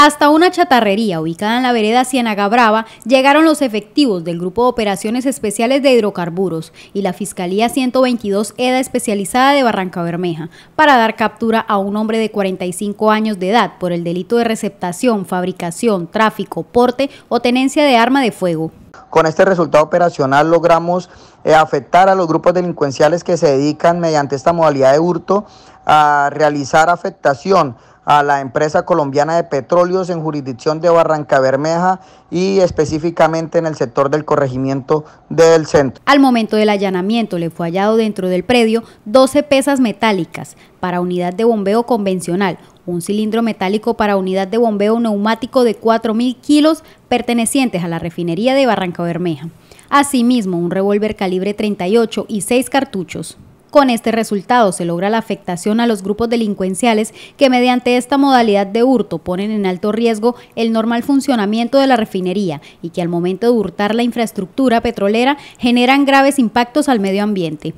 Hasta una chatarrería ubicada en la vereda Ciénaga Brava llegaron los efectivos del Grupo de Operaciones Especiales de Hidrocarburos y la Fiscalía 122 EDA especializada de Barranca Bermeja para dar captura a un hombre de 45 años de edad por el delito de receptación, fabricación, tráfico, porte o tenencia de arma de fuego. Con este resultado operacional logramos eh, afectar a los grupos delincuenciales que se dedican mediante esta modalidad de hurto a realizar afectación a la empresa colombiana de petróleos en jurisdicción de Barranca Bermeja y específicamente en el sector del corregimiento del centro. Al momento del allanamiento le fue hallado dentro del predio 12 pesas metálicas para unidad de bombeo convencional, un cilindro metálico para unidad de bombeo neumático de 4.000 kilos pertenecientes a la refinería de Barranca Bermeja. Asimismo, un revólver calibre 38 y 6 cartuchos. Con este resultado se logra la afectación a los grupos delincuenciales que mediante esta modalidad de hurto ponen en alto riesgo el normal funcionamiento de la refinería y que al momento de hurtar la infraestructura petrolera generan graves impactos al medio ambiente.